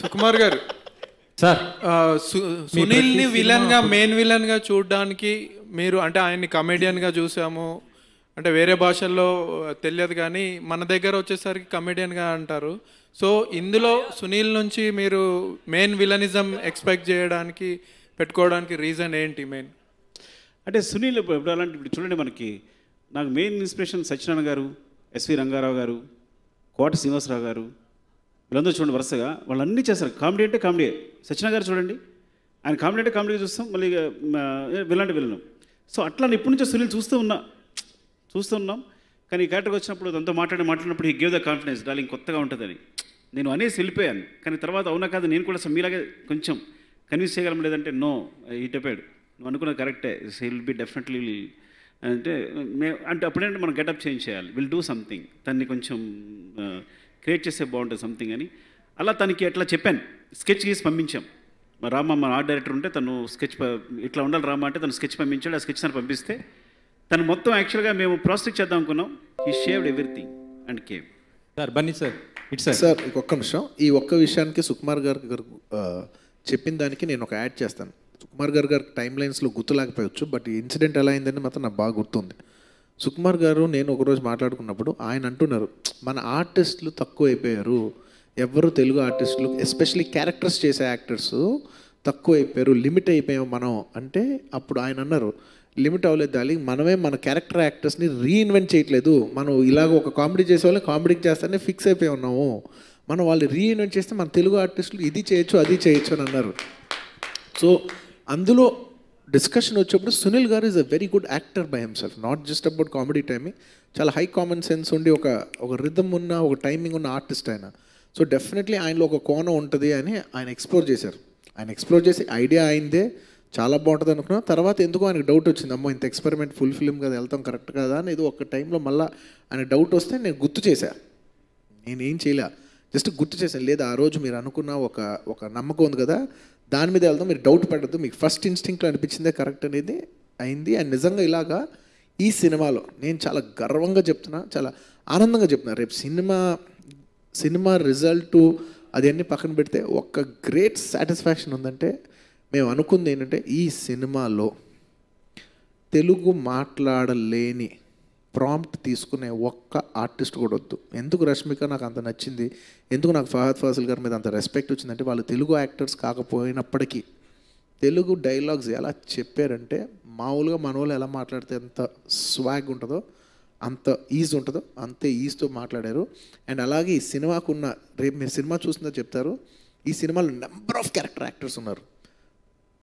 సుకుమార్ గారు సార్ సునీల్ ని విలన్ గా మెయిన్ విలన్ గా చూడడానికి మీరు అంటే ఆయన్ని కమెడియన్ గా చూసాము అంటే వేరే భాషల్లో తెలియదు కానీ మన దగ్గర వచ్చేసరికి కమెడియన్ గా అంటారు సో ఇందులో సునీల్ నుంచి మీరు మెయిన్ విలనిజం ఎక్స్పెక్ట్ చేయడానికి పెట్టుకోవడానికి రీజన్ ఏంటి మెయిన్ అంటే సునీల్ ఇప్పుడు అలాంటి ఇప్పుడు చూడండి మనకి నాకు మెయిన్ ఇన్స్పిరేషన్ సత్యనారాయణ గారు ఎస్వి రంగారావు గారు కోట శ్రీనివాసరావు గారు వీళ్ళందరూ చూడండి వరుసగా వాళ్ళు అన్నీ చేస్తారు కామెడీ అంటే కామెడీ సచిన గారు చూడండి ఆయన కామెడీ అంటే కామెడీ చూస్తాం మళ్ళీ వెళ్ళండి వెళ్ళాం సో అట్లా ఇప్పటి నుంచో సునీల్ చూస్తూ ఉన్నా చూస్తూ ఉన్నాం కానీ ఈ క్యారెక్టర్కి వచ్చినప్పుడు అంతా మాట్లాడి మాట్లాడినప్పుడు ఈ గేవ్ ద కాన్ఫిడెన్స్ డాలింగ్ కొత్తగా ఉంటుందని నేను అనేసి వెళ్ళిపోయాను కానీ తర్వాత అవునా కాదు నేను కూడా మీలాగే కొంచెం కన్విన్స్ చేయగలం లేదంటే నో ఈ టెపాడు నువ్వు అనుకున్నది కరెక్టే విల్ బి డెఫినెట్లీ అంటే మే అంటే అప్పుడేంటే మనం గెటప్ చేంజ్ చేయాలి విల్ డూ సంథింగ్ దాన్ని కొంచెం క్రియేట్ చేస్తే బాగుంటుంది సంథింగ్ అని అలా తనకి అట్లా చెప్పాను స్కెచ్ గీసి పంపించాం మా రామ మా ఆర్ట్ డైరెక్టర్ ఉంటే తను స్కెచ్ ఇట్లా ఉండాలి రామ అంటే తను స్కెచ్ పంపించాడు ఆ స్కెచ్ తను పంపిస్తే తను మొత్తం యాక్చువల్గా మేము ప్రాసెస్ చేద్దాం అనుకున్నాం ఈ shaved everything and gave sir Bunny sir it's sir ఒక్క నిమిషం ఈ ఒక్క విషయానికి సుకుమార్ గారు గారు చెప్పిన దానికి నేను ఒక యాడ్ చేస్తాను సుకుమార్ గారు గారు టైం లైన్స్లో గుర్తులేకపోవచ్చు బట్ ఇన్సిడెంట్ ఎలా అయిందని మాత్రం నాకు బాగా గుర్తుంది సుకుమార్ గారు నేను ఒకరోజు మాట్లాడుకున్నప్పుడు ఆయన అంటున్నారు మన ఆర్టిస్టులు తక్కువ అయిపోయారు ఎవరు తెలుగు ఆర్టిస్టులు ఎస్పెషలీ క్యారెక్టర్స్ చేసే యాక్టర్స్ తక్కువ అయిపోయారు లిమిట్ అయిపోయాం మనం అంటే అప్పుడు ఆయన అన్నారు లిమిట్ అవ్వలేదు దాని మనమే మన క్యారెక్టర్ యాక్టర్స్ని రీఇన్వెంట్ చేయట్లేదు మనం ఇలాగ ఒక కామెడీ చేసేవాళ్ళని కామెడీకి చేస్తానే ఫిక్స్ అయిపోయి ఉన్నాము మనం వాళ్ళు రీఇన్వెంట్ చేస్తే మన తెలుగు ఆర్టిస్టులు ఇది చేయొచ్చు అది చేయొచ్చు అని అన్నారు సో అందులో డిస్కషన్ వచ్చేప్పుడు Sunil garu is a very good actor by himself not just about comedy timing చాలా హై కామన్ సెన్స్ ఉండి ఒక ఒక రిథమ్ ఉన్న ఒక టైమింగ్ ఉన్న ఆర్టిస్ట్ ఆయన సో డెఫినెట్లీ ఆయనలో ఒక కోణం ఉంటుంది అని ఆయన ఎక్స్ప్లోర్ చేశారు ఆయన ఎక్స్ప్లోర్ చేసి ఐడియా అయిందే చాలా బాగుంటుంది అనుకున్నాం తర్వాత ఎందుకో ఆయనకు డౌట్ వచ్చింది అమ్మో ఇంత ఎక్స్పెరిమెంట్ ఫుల్ ఫిల్మ్ కదా వెళ్తాం కరెక్ట్ కదా అని ఇది ఒక టైంలో మళ్ళీ ఆయన డౌట్ వస్తే నేను గుర్తు చేశా నేనేం చేయలే జస్ట్ గుర్తు చేశాను లేదా ఆ రోజు మీరు అనుకున్న ఒక ఒక నమ్మకం ఉంది కదా దాని మీద వెళ్దాం మీరు డౌట్ పడద్దు మీకు ఫస్ట్ ఇన్స్టింక్ట్లో అనిపించిందే కరెక్ట్ అనేది అయింది అండ్ నిజంగా ఇలాగా ఈ సినిమాలో నేను చాలా గర్వంగా చెప్తున్నా చాలా ఆనందంగా చెప్తున్నా రేపు సినిమా సినిమా రిజల్ట్ అదన్నీ పక్కన పెడితే ఒక్క గ్రేట్ సాటిస్ఫాక్షన్ ఉందంటే మేము అనుకుంది ఏంటంటే ఈ సినిమాలో తెలుగు మాట్లాడలేని ప్రాంప్ట్ తీసుకునే ఒక్క ఆర్టిస్ట్ కూడా వద్దు ఎందుకు రష్మిక నాకు అంత నచ్చింది ఎందుకు నాకు ఫహద్ ఫాజిల్ గారి మీద అంత రెస్పెక్ట్ వచ్చిందంటే వాళ్ళు తెలుగు యాక్టర్స్ కాకపోయినప్పటికీ తెలుగు డైలాగ్స్ ఎలా చెప్పారంటే మామూలుగా మన వాళ్ళు ఎలా మాట్లాడితే ఎంత స్వాగ్ ఉంటుందో అంత ఈజ్ ఉంటుందో అంతే ఈజ్తో మాట్లాడారు అండ్ అలాగే ఈ సినిమాకున్న రేపు మీరు సినిమా చూసిందో చెప్తారు ఈ సినిమాలో నెంబర్ ఆఫ్ క్యారెక్టర్ యాక్టర్స్ ఉన్నారు